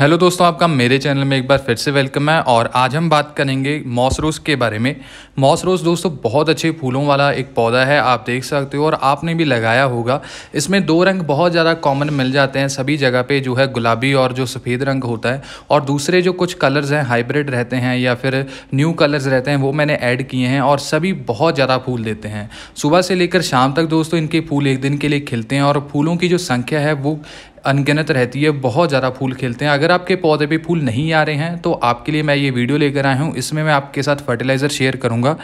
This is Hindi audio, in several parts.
हेलो दोस्तों आपका मेरे चैनल में एक बार फिर से वेलकम है और आज हम बात करेंगे मॉसरोस के बारे में मॉसरोस दोस्तों बहुत अच्छे फूलों वाला एक पौधा है आप देख सकते हो और आपने भी लगाया होगा इसमें दो रंग बहुत ज़्यादा कॉमन मिल जाते हैं सभी जगह पे जो है गुलाबी और जो सफ़ेद रंग होता है और दूसरे जो कुछ कलर्स हैं हाइब्रिड रहते हैं या फिर न्यू कलर्स रहते हैं वो मैंने ऐड किए हैं और सभी बहुत ज़्यादा फूल देते हैं सुबह से लेकर शाम तक दोस्तों इनके फूल एक दिन के लिए खिलते हैं और फूलों की जो संख्या है वो अनगिनत रहती है बहुत ज़्यादा फूल खिलते हैं अगर आपके पौधे पे फूल नहीं आ रहे हैं तो आपके लिए मैं ये वीडियो लेकर आया हूँ इसमें मैं आपके साथ फर्टिलाइज़र शेयर करूँगा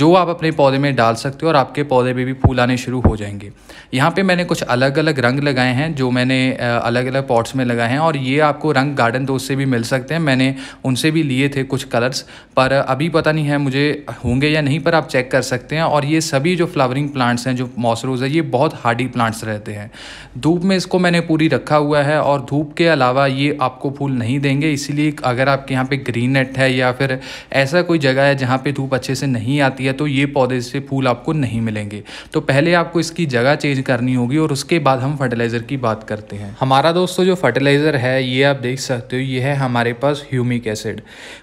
जो आप अपने पौधे में डाल सकते हो और आपके पौधे पे भी फूल आने शुरू हो जाएंगे यहाँ पर मैंने कुछ अलग अलग रंग लगाए हैं जो मैंने अलग अलग पॉट्स में लगाए हैं और ये आपको रंग गार्डन दोस्त से भी मिल सकते हैं मैंने उनसे भी लिए थे कुछ कलर्स पर अभी पता नहीं है मुझे होंगे या नहीं पर आप चेक कर सकते हैं और ये सभी जो फ्लावरिंग प्लांट्स हैं जो मॉसरोज है ये बहुत हार्डी प्लांट्स रहते हैं धूप में इसको मैंने पूरी रखा हुआ है और धूप के अलावा ये आपको फूल नहीं देंगे इसीलिए अगर आपके यहाँ पे ग्रीन नेट है या फिर ऐसा कोई जगह है जहाँ पे धूप अच्छे से नहीं आती है तो ये पौधे से फूल आपको नहीं मिलेंगे तो पहले आपको इसकी जगह चेंज करनी होगी और उसके बाद हम फर्टिलाइज़र की बात करते हैं हमारा दोस्तों जो फर्टिलाइज़र है ये आप देख सकते हो ये है हमारे पास ह्यूमिक एसिड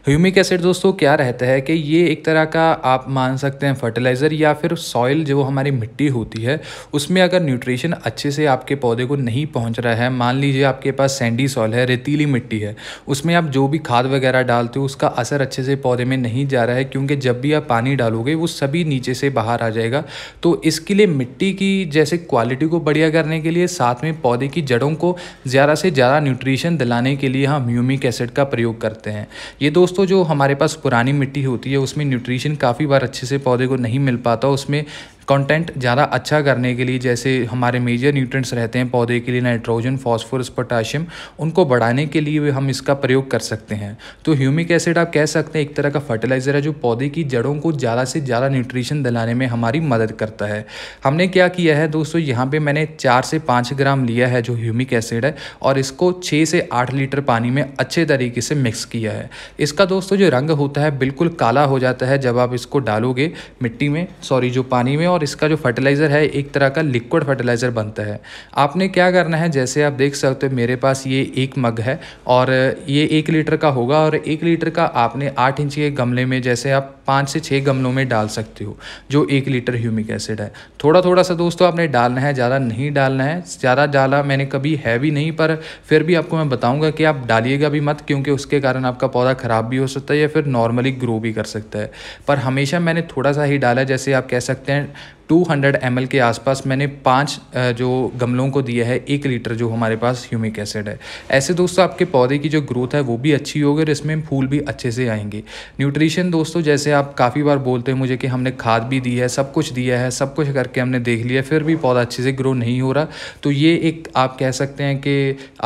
ह्यूमिक एसिड दोस्तों क्या रहता है कि ये एक तरह का आप मान सकते हैं फर्टिलाइज़र या फिर सॉइल जो हमारी मिट्टी होती है उसमें अगर न्यूट्रिशन अच्छे से आपके पौधे को नहीं पहुँच रहा है है मान लीजिए आपके पास सैंडी सॉल है रेतीली मिट्टी है उसमें आप जो भी खाद वगैरह डालते हो उसका असर अच्छे से पौधे में नहीं जा रहा है क्योंकि जब भी आप पानी डालोगे वो सभी नीचे से बाहर आ जाएगा तो इसके लिए मिट्टी की जैसे क्वालिटी को बढ़िया करने के लिए साथ में पौधे की जड़ों को ज़्यादा से ज़्यादा न्यूट्रिशन दिलाने के लिए हम ह्यूमिक एसिड का प्रयोग करते हैं ये दोस्तों जो हमारे पास पुरानी मिट्टी होती है उसमें न्यूट्रिशन काफ़ी बार अच्छे से पौधे को नहीं मिल पाता उसमें कंटेंट ज़्यादा अच्छा करने के लिए जैसे हमारे मेजर न्यूट्रिएंट्स रहते हैं पौधे के लिए नाइट्रोजन फॉस्फोरस पोटाशियम उनको बढ़ाने के लिए भी हम इसका प्रयोग कर सकते हैं तो ह्यूमिक एसिड आप कह सकते हैं एक तरह का फर्टिलाइज़र है जो पौधे की जड़ों को ज़्यादा से ज़्यादा न्यूट्रिशन दिलाने में हमारी मदद करता है हमने क्या किया है दोस्तों यहाँ पर मैंने चार से पाँच ग्राम लिया है जो ह्यूमिक एसिड है और इसको छः से आठ लीटर पानी में अच्छे तरीके से मिक्स किया है इसका दोस्तों जो रंग होता है बिल्कुल काला हो जाता है जब आप इसको डालोगे मिट्टी में सॉरी जो पानी में और इसका जो फर्टिलाइज़र है एक तरह का लिक्विड फर्टिलाइज़र बनता है आपने क्या करना है जैसे आप देख सकते हो मेरे पास ये एक मग है और ये एक लीटर का होगा और एक लीटर का आपने आठ इंच के गमले में जैसे आप पाँच से छः गमलों में डाल सकते हो जो एक लीटर ह्यूमिक एसिड है थोड़ा थोड़ा सा दोस्तों आपने डालना है ज़्यादा नहीं डालना है ज़्यादा डाला मैंने कभी है भी नहीं पर फिर भी आपको मैं बताऊँगा कि आप डालिएगा भी मत क्योंकि उसके कारण आपका पौधा ख़राब भी हो सकता है या फिर नॉर्मली ग्रो भी कर सकता है पर हमेशा मैंने थोड़ा सा ही डाला जैसे आप कह सकते हैं 200 ml के आसपास मैंने पांच जो गमलों को दिया है एक लीटर जो हमारे पास ह्यूमिक एसिड है ऐसे दोस्तों आपके पौधे की जो ग्रोथ है वो भी अच्छी होगी और इसमें फूल भी अच्छे से आएंगे न्यूट्रिशन दोस्तों जैसे आप काफ़ी बार बोलते हैं मुझे कि हमने खाद भी दी है सब कुछ दिया है सब कुछ करके हमने देख लिया फिर भी पौधा अच्छे से ग्रो नहीं हो रहा तो ये एक आप कह सकते हैं कि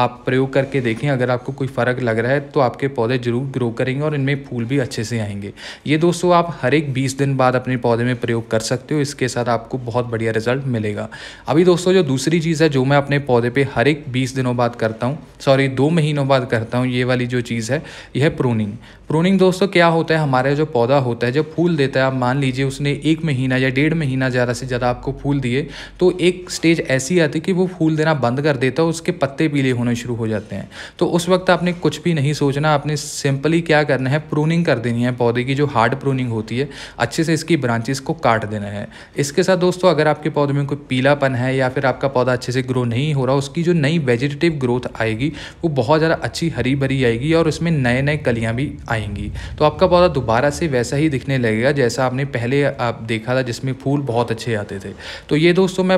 आप प्रयोग करके देखें अगर आपको कोई फ़र्क लग रहा है तो आपके पौधे ज़रूर ग्रो करेंगे और इनमें फूल भी अच्छे से आएंगे ये दोस्तों आप हर एक बीस दिन बाद अपने पौधे में प्रयोग कर सकते हो इसके साथ साथ आपको बहुत बढ़िया रिजल्ट मिलेगा अभी दोस्तों जो दूसरी चीज़ है जो मैं अपने पौधे पे हर एक बीस दिनों बाद करता हूँ सॉरी दो महीनों बाद करता हूँ ये वाली जो चीज़ है यह है प्रूनिंग प्रूनिंग दोस्तों क्या होता है हमारे जो पौधा होता है जब फूल देता है आप मान लीजिए उसने एक महीना या डेढ़ महीना ज़्यादा से ज़्यादा आपको फूल दिए तो एक स्टेज ऐसी आती कि वो फूल देना बंद कर देता है उसके पत्ते पीले होने शुरू हो जाते हैं तो उस वक्त आपने कुछ भी नहीं सोचना आपने सिंपली क्या करना है प्रूनिंग कर देनी है पौधे की जो हार्ड प्रूनिंग होती है अच्छे से इसकी ब्रांचेस को काट देना है इसके इसके साथ दोस्तों अगर आपके पौधे में कोई पीलापन है या फिर आपका पौधा अच्छे से ग्रो नहीं हो रहा उसकी जो नई वेजिटेटिव ग्रोथ आएगी वो बहुत ज़्यादा अच्छी हरी भरी आएगी और उसमें नए नए कलियाँ भी आएंगी तो आपका पौधा दोबारा से वैसा ही दिखने लगेगा जैसा आपने पहले आप देखा था जिसमें फूल बहुत अच्छे आते थे तो ये दोस्तों मैं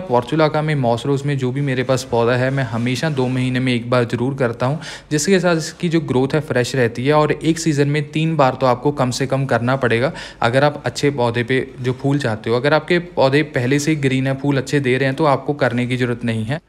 का में मॉसरोज में जो भी मेरे पास पौधा है मैं हमेशा दो महीने में एक बार ज़रूर करता हूँ जिसके साथ इसकी जो ग्रोथ है फ्रेश रहती है और एक सीज़न में तीन बार तो आपको कम से कम करना पड़ेगा अगर आप अच्छे पौधे पर जो फूल चाहते हो अगर आपके पौधे पौधे पहले से ही ग्रीन है फूल अच्छे दे रहे हैं तो आपको करने की ज़रूरत नहीं है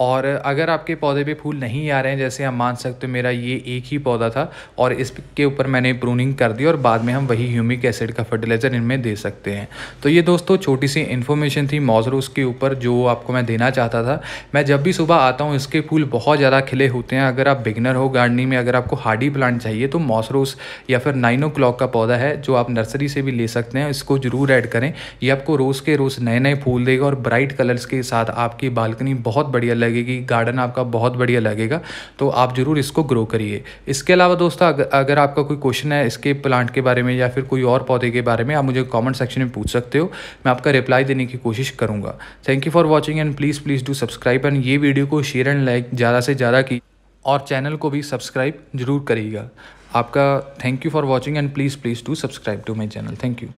और अगर आपके पौधे पे फूल नहीं आ रहे हैं जैसे हम मान सकते हो मेरा ये एक ही पौधा था और इसके ऊपर मैंने प्रूनिंग कर दी और बाद में हम वही ह्यूमिक एसिड का फर्टिलाइज़र इनमें दे सकते हैं तो ये दोस्तों छोटी सी इन्फॉर्मेशन थी मौजरूस के ऊपर जो आपको मैं देना चाहता था मैं जब भी सुबह आता हूँ इसके फूल बहुत ज़्यादा खिले होते हैं अगर आप बिगनर हो गार्डनिंग में अगर आपको हार्डी प्लांट चाहिए तो मॉसरूस या फिर नाइन का पौधा है जो आप नर्सरी से भी ले सकते हैं इसको ज़रूर ऐड करें ये आपको रोज़ के रोज़ नए नए फूल देगा और ब्राइट कलर्स के साथ आपकी बालकनी बहुत बढ़िया लगेगी गार्डन आपका बहुत बढ़िया लगेगा तो आप ज़रूर इसको ग्रो करिए इसके अलावा दोस्तों अगर आपका कोई क्वेश्चन है इसके प्लांट के बारे में या फिर कोई और पौधे के बारे में आप मुझे कॉमेंट सेक्शन में पूछ सकते हो मैं आपका रिप्लाई देने की कोशिश करूँगा thank you for watching and please please do subscribe and ये वीडियो को शेयर एंड लाइक ज़्यादा से ज़्यादा की और चैनल को भी सब्सक्राइब जरूर करिएगा आपका thank you for watching and please please do subscribe to my channel thank you